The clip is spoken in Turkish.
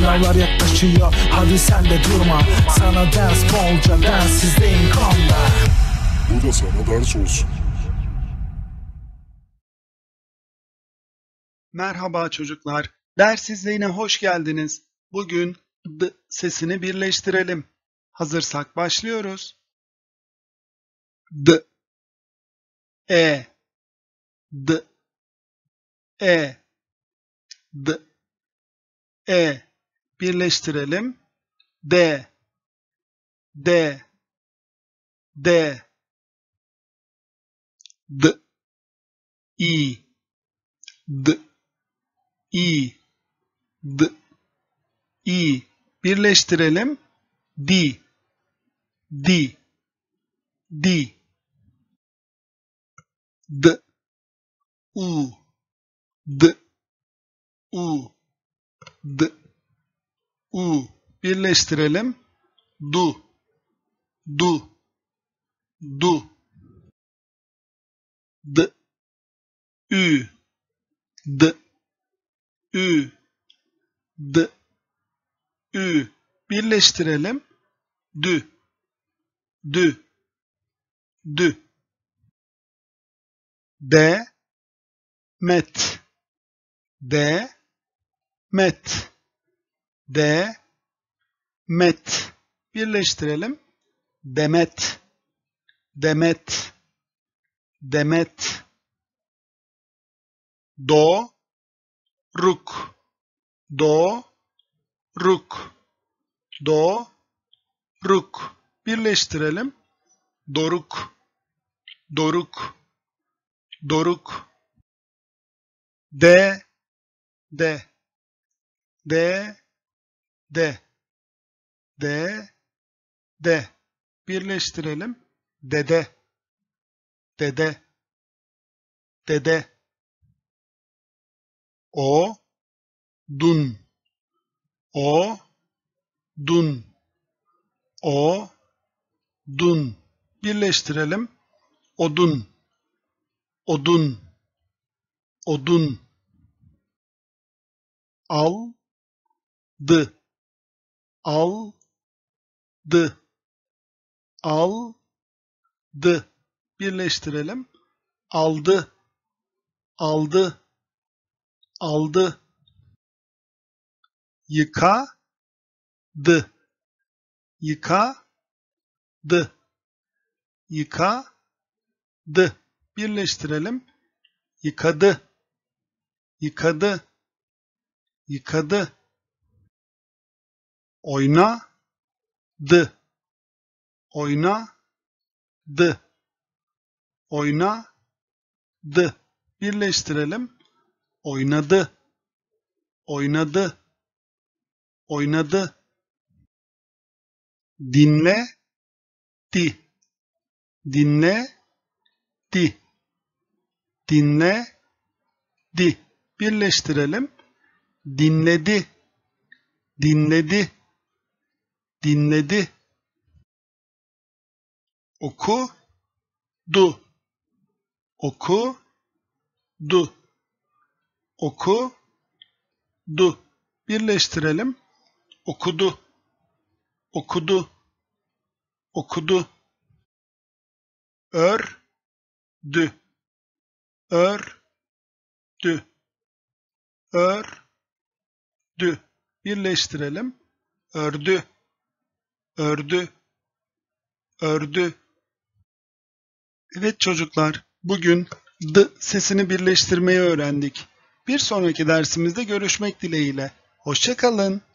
Sınavlar yaklaşıyor hadi sen de durma Sana ders bolca derssizde inkomda Bu da sana ders olsun Merhaba çocuklar. Dersizliğine hoş geldiniz. Bugün d sesini birleştirelim. Hazırsak başlıyoruz. D E D E D E birleştirelim. D D D D I D I D I birleştirelim. D D D D U D U D U birleştirelim. Du. Du. Du. D. Ü. D. Ü. D. Ü. Birleştirelim. Dü. Dü. Dü. D. Met. D. Met. D met birleştirelim. Demet Demet Demet Do ruk Do ruk Do ruk birleştirelim. Doruk Doruk Doruk D D D D, D, D. Birleştirelim. Dede, dede, dede. O, dun, o, dun, o, dun. Birleştirelim. Odun, odun, odun. Al, D aldı aldı birleştirelim aldı aldı aldı yıkadı yıkadı yıkadı dı yıka birleştirelim yıkadı yıkadı yıkadı oynadı oynadı oynadı birleştirelim oynadı oynadı oynadı Dinle, Dinle, di. di. Dinle, di. birleştirelim dinledi dinledi dinledi oku du oku du oku du birleştirelim okudu okudu okudu ör dü ör dü ör dü birleştirelim ördü ördü, ördü. Evet çocuklar, bugün d sesini birleştirmeyi öğrendik. Bir sonraki dersimizde görüşmek dileğiyle. Hoşçakalın.